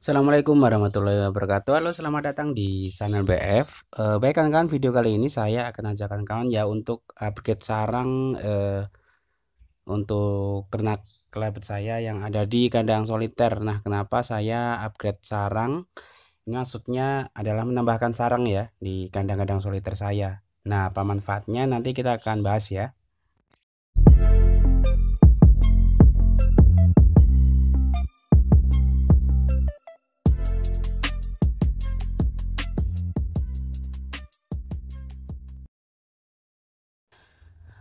Assalamualaikum warahmatullahi wabarakatuh Halo selamat datang di channel BF e, eh, Baik kawan-kawan video kali ini saya akan ajakkan kawan ya untuk upgrade sarang e, Untuk ternak kelabat saya yang ada di kandang soliter Nah kenapa saya upgrade sarang Maksudnya adalah menambahkan sarang ya di kandang-kandang soliter saya Nah apa manfaatnya nanti kita akan bahas ya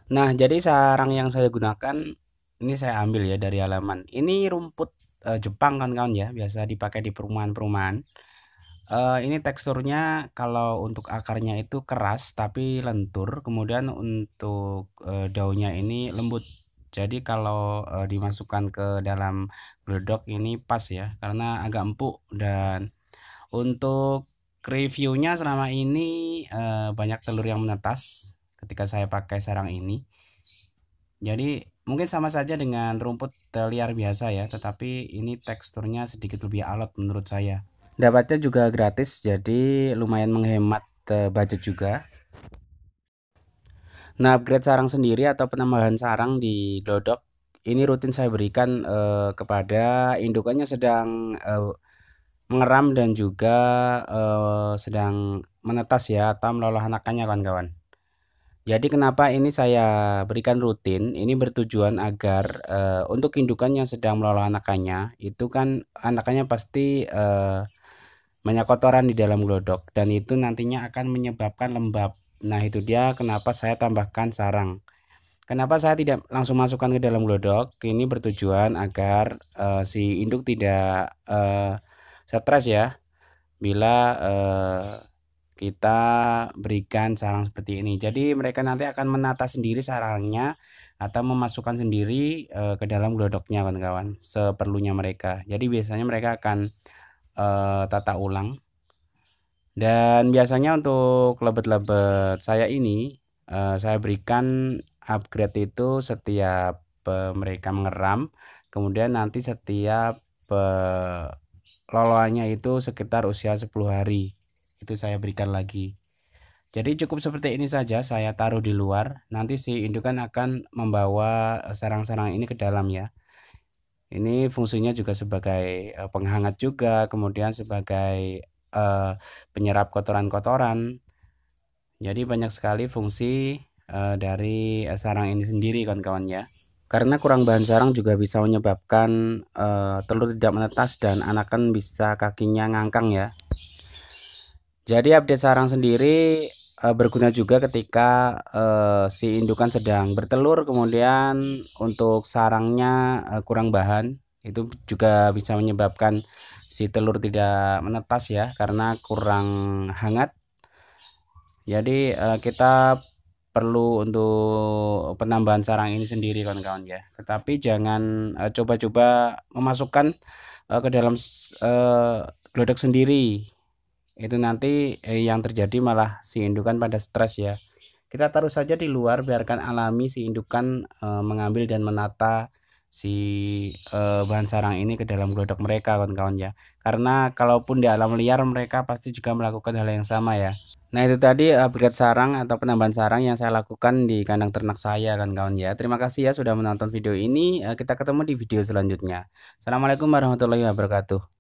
Nah, jadi sarang yang saya gunakan ini saya ambil ya dari halaman. Ini rumput e, Jepang kan kawan ya, biasa dipakai di perumahan-perumahan. E, ini teksturnya kalau untuk akarnya itu keras tapi lentur, kemudian untuk e, daunnya ini lembut. Jadi kalau e, dimasukkan ke dalam bedok ini pas ya, karena agak empuk dan untuk reviewnya selama ini e, banyak telur yang menetas ketika saya pakai sarang ini jadi mungkin sama saja dengan rumput liar biasa ya tetapi ini teksturnya sedikit lebih alot menurut saya dapatnya juga gratis jadi lumayan menghemat eh, budget juga nah upgrade sarang sendiri atau penambahan sarang di glodok ini rutin saya berikan eh, kepada indukannya sedang eh, mengeram dan juga eh, sedang menetas ya atau meloloh anakannya kawan-kawan jadi kenapa ini saya berikan rutin? Ini bertujuan agar uh, untuk indukan yang sedang melolong anakannya, itu kan anakannya pasti uh, banyak kotoran di dalam glodok dan itu nantinya akan menyebabkan lembab. Nah, itu dia kenapa saya tambahkan sarang. Kenapa saya tidak langsung masukkan ke dalam glodok? Ini bertujuan agar uh, si induk tidak uh, stres ya bila uh, kita berikan sarang seperti ini. Jadi mereka nanti akan menata sendiri sarangnya atau memasukkan sendiri e, ke dalam glodoknya kawan-kawan seperlunya mereka. Jadi biasanya mereka akan e, tata ulang. Dan biasanya untuk lebet-lebet saya ini e, saya berikan upgrade itu setiap e, mereka mengeram, kemudian nanti setiap e, loloannya itu sekitar usia 10 hari itu saya berikan lagi jadi cukup seperti ini saja saya taruh di luar nanti si indukan akan membawa eh, sarang-sarang ini ke dalam ya ini fungsinya juga sebagai eh, penghangat juga kemudian sebagai uh, penyerap kotoran-kotoran jadi banyak sekali fungsi uh, dari sarang ini sendiri kawan-kawan ya karena kurang bahan sarang juga bisa menyebabkan uh, telur tidak menetas dan anakan bisa kakinya ngangkang ya jadi update sarang sendiri uh, berguna juga ketika uh, si indukan sedang bertelur kemudian untuk sarangnya uh, kurang bahan itu juga bisa menyebabkan si telur tidak menetas ya karena kurang hangat jadi uh, kita perlu untuk penambahan sarang ini sendiri kawan-kawan ya tetapi jangan coba-coba uh, memasukkan uh, ke dalam uh, glodok sendiri itu nanti eh, yang terjadi malah si indukan pada stres ya kita taruh saja di luar biarkan alami si indukan eh, mengambil dan menata si eh, bahan sarang ini ke dalam glodok mereka kawan-kawan ya karena kalaupun di alam liar mereka pasti juga melakukan hal yang sama ya Nah itu tadi eh, upgrade sarang atau penambahan sarang yang saya lakukan di kandang ternak saya kan kawan ya Terima kasih ya sudah menonton video ini eh, Kita ketemu di video selanjutnya Assalamualaikum warahmatullahi wabarakatuh